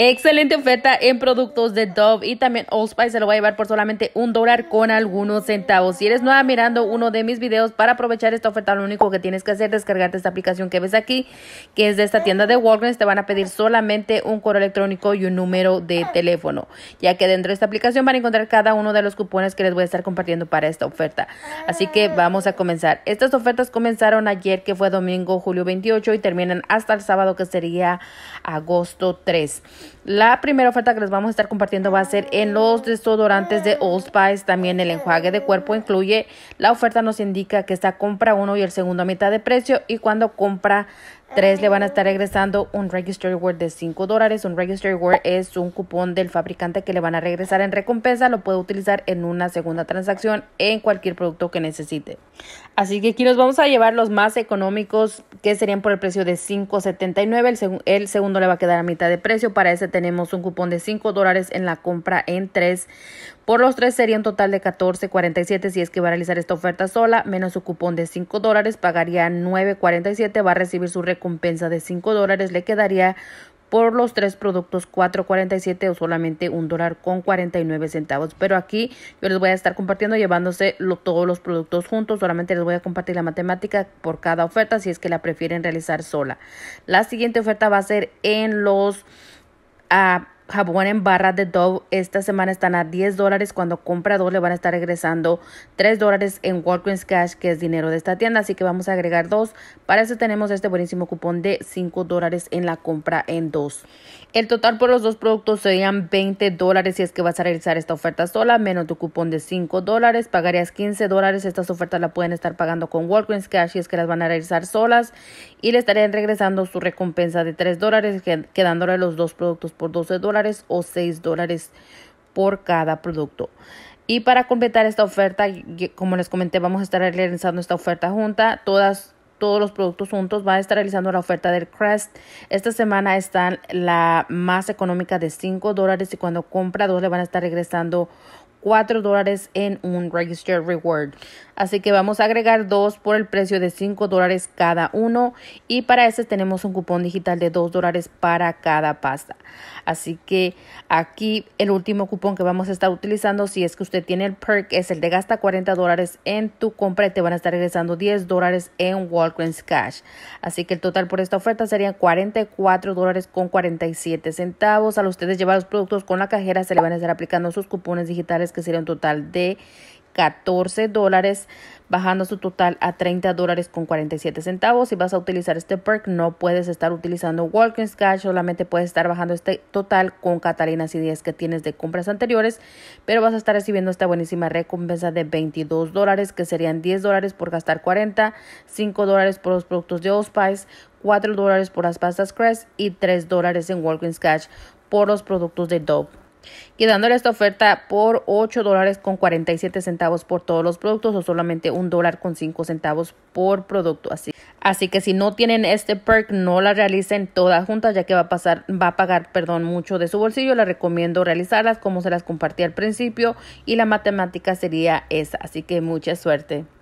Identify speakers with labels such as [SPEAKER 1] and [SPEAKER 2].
[SPEAKER 1] Excelente oferta en productos de Dove y también Old Spice se lo va a llevar por solamente un dólar con algunos centavos. Si eres nueva mirando uno de mis videos para aprovechar esta oferta, lo único que tienes que hacer es descargarte esta aplicación que ves aquí, que es de esta tienda de Walgreens. Te van a pedir solamente un correo electrónico y un número de teléfono, ya que dentro de esta aplicación van a encontrar cada uno de los cupones que les voy a estar compartiendo para esta oferta. Así que vamos a comenzar. Estas ofertas comenzaron ayer, que fue domingo, julio 28, y terminan hasta el sábado, que sería agosto 3. La primera oferta que les vamos a estar compartiendo va a ser en los desodorantes de Old Spice. También el enjuague de cuerpo incluye. La oferta nos indica que está compra uno y el segundo a mitad de precio. Y cuando compra Tres, le van a estar regresando un Registry Word de 5 dólares. Un Registry Word es un cupón del fabricante que le van a regresar en recompensa. Lo puede utilizar en una segunda transacción en cualquier producto que necesite. Así que aquí nos vamos a llevar los más económicos que serían por el precio de 5.79. El, el segundo le va a quedar a mitad de precio. Para ese tenemos un cupón de 5 dólares en la compra en 3. Por los tres sería un total de 14.47 si es que va a realizar esta oferta sola, menos su cupón de 5 dólares, pagaría 9.47, va a recibir su recompensa recompensa de 5 dólares le quedaría por los tres productos 4.47 o solamente un dólar con 49 centavos pero aquí yo les voy a estar compartiendo llevándose todos los productos juntos solamente les voy a compartir la matemática por cada oferta si es que la prefieren realizar sola la siguiente oferta va a ser en los a. Ah, jabón en barra de Dove esta semana están a 10 dólares. Cuando compra dos le van a estar regresando 3 dólares en Walgreens Cash, que es dinero de esta tienda. Así que vamos a agregar dos. Para eso tenemos este buenísimo cupón de 5 dólares en la compra en dos. El total por los dos productos serían 20 dólares si es que vas a realizar esta oferta sola, menos tu cupón de 5 dólares, pagarías 15 dólares. Estas ofertas las pueden estar pagando con Walgreens Cash si es que las van a realizar solas y le estarían regresando su recompensa de 3 dólares, quedándole los dos productos por 12 dólares o 6 dólares por cada producto. Y para completar esta oferta, como les comenté, vamos a estar realizando esta oferta junta. Todas todos los productos juntos. Va a estar realizando la oferta del Crest. Esta semana están la más económica de 5 dólares y cuando compra dos le van a estar regresando 4 dólares en un Register Reward. Así que vamos a agregar dos por el precio de 5 dólares cada uno. Y para ese tenemos un cupón digital de 2 dólares para cada pasta. Así que aquí el último cupón que vamos a estar utilizando, si es que usted tiene el perk, es el de gasta 40 dólares en tu compra y te van a estar regresando 10 dólares en Walgreens Cash. Así que el total por esta oferta serían 44 dólares con 47 centavos. Al ustedes llevar los productos con la cajera, se le van a estar aplicando sus cupones digitales que sería un total de 14 dólares, bajando su total a 30 dólares con 47 centavos. Si vas a utilizar este perk, no puedes estar utilizando Walgreens Cash, solamente puedes estar bajando este total con Catalinas y 10 que tienes de compras anteriores, pero vas a estar recibiendo esta buenísima recompensa de 22 dólares, que serían 10 dólares por gastar 40, 5 dólares por los productos de Ospice, 4 dólares por las pastas Crest y 3 dólares en Walgreens Cash por los productos de Dove quedándole esta oferta por ocho dólares con siete centavos por todos los productos o solamente un dólar con cinco centavos por producto. Así, así que si no tienen este perk, no la realicen todas juntas ya que va a pasar, va a pagar, perdón, mucho de su bolsillo. Les recomiendo realizarlas como se las compartí al principio y la matemática sería esa. Así que mucha suerte.